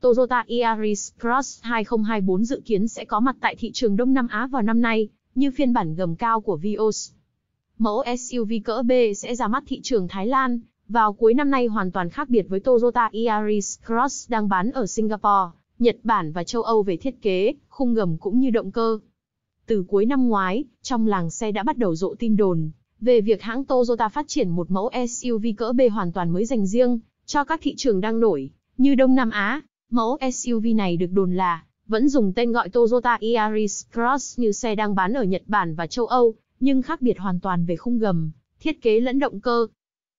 Toyota Yaris Cross 2024 dự kiến sẽ có mặt tại thị trường Đông Nam Á vào năm nay, như phiên bản gầm cao của Vios. Mẫu SUV cỡ B sẽ ra mắt thị trường Thái Lan vào cuối năm nay hoàn toàn khác biệt với Toyota Yaris Cross đang bán ở Singapore, Nhật Bản và châu Âu về thiết kế, khung gầm cũng như động cơ. Từ cuối năm ngoái, trong làng xe đã bắt đầu rộ tin đồn về việc hãng Toyota phát triển một mẫu SUV cỡ B hoàn toàn mới dành riêng cho các thị trường đang nổi như Đông Nam Á, Mẫu SUV này được đồn là vẫn dùng tên gọi Toyota Yaris Cross như xe đang bán ở Nhật Bản và châu Âu, nhưng khác biệt hoàn toàn về khung gầm, thiết kế lẫn động cơ.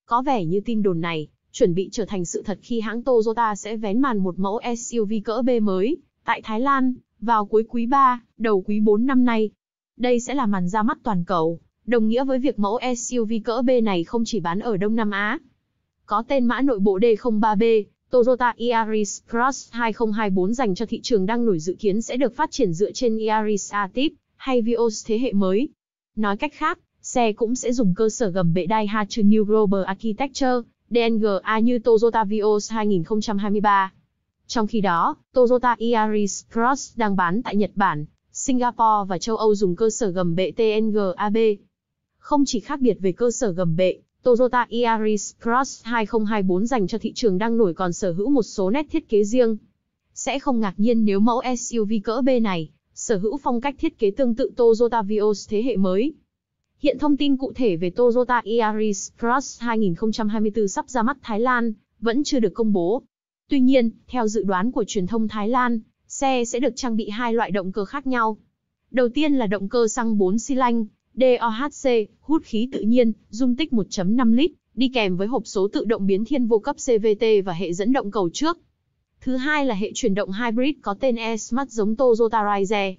Có vẻ như tin đồn này chuẩn bị trở thành sự thật khi hãng Toyota sẽ vén màn một mẫu SUV cỡ B mới tại Thái Lan vào cuối quý 3, đầu quý 4 năm nay. Đây sẽ là màn ra mắt toàn cầu, đồng nghĩa với việc mẫu SUV cỡ B này không chỉ bán ở Đông Nam Á. Có tên mã nội bộ D03B, Toyota Yaris Cross 2024 dành cho thị trường đang nổi dự kiến sẽ được phát triển dựa trên Yaris a hay Vios thế hệ mới. Nói cách khác, xe cũng sẽ dùng cơ sở gầm bệ Daihatsu New Global Architecture, DNGA như Toyota Vios 2023. Trong khi đó, Toyota Yaris Cross đang bán tại Nhật Bản, Singapore và châu Âu dùng cơ sở gầm bệ TNGAB. Không chỉ khác biệt về cơ sở gầm bệ, Toyota Yaris Cross 2024 dành cho thị trường đang nổi còn sở hữu một số nét thiết kế riêng. Sẽ không ngạc nhiên nếu mẫu SUV cỡ B này sở hữu phong cách thiết kế tương tự Toyota Vios thế hệ mới. Hiện thông tin cụ thể về Toyota Yaris Cross 2024 sắp ra mắt Thái Lan vẫn chưa được công bố. Tuy nhiên, theo dự đoán của truyền thông Thái Lan, xe sẽ được trang bị hai loại động cơ khác nhau. Đầu tiên là động cơ xăng 4 xi lanh DOHC, hút khí tự nhiên, dung tích 1.5 lít, đi kèm với hộp số tự động biến thiên vô cấp CVT và hệ dẫn động cầu trước. Thứ hai là hệ chuyển động hybrid có tên e-Smart giống Toyota Raize.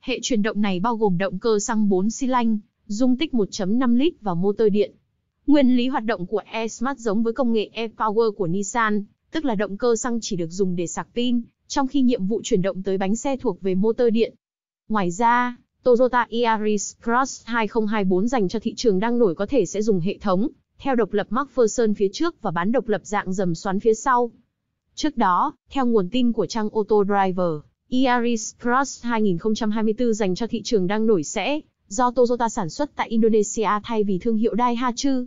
Hệ chuyển động này bao gồm động cơ xăng 4 xi lanh, dung tích 1.5 lít và motor điện. Nguyên lý hoạt động của e-Smart giống với công nghệ e-Power của Nissan, tức là động cơ xăng chỉ được dùng để sạc pin, trong khi nhiệm vụ chuyển động tới bánh xe thuộc về motor điện. Ngoài ra, Toyota Yaris Cross 2024 dành cho thị trường đang nổi có thể sẽ dùng hệ thống, theo độc lập MacPherson phía trước và bán độc lập dạng dầm xoắn phía sau. Trước đó, theo nguồn tin của trang Auto Driver, Yaris Cross 2024 dành cho thị trường đang nổi sẽ do Toyota sản xuất tại Indonesia thay vì thương hiệu Daihatsu.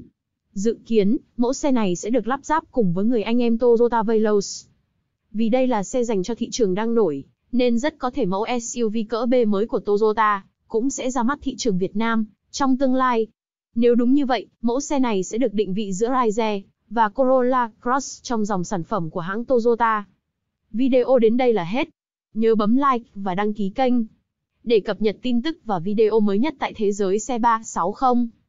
Dự kiến, mẫu xe này sẽ được lắp ráp cùng với người anh em Toyota Veloz. Vì đây là xe dành cho thị trường đang nổi, nên rất có thể mẫu SUV cỡ B mới của Toyota cũng sẽ ra mắt thị trường Việt Nam trong tương lai. Nếu đúng như vậy, mẫu xe này sẽ được định vị giữa Rise và Corolla Cross trong dòng sản phẩm của hãng Toyota. Video đến đây là hết. Nhớ bấm like và đăng ký kênh để cập nhật tin tức và video mới nhất tại thế giới xe 360.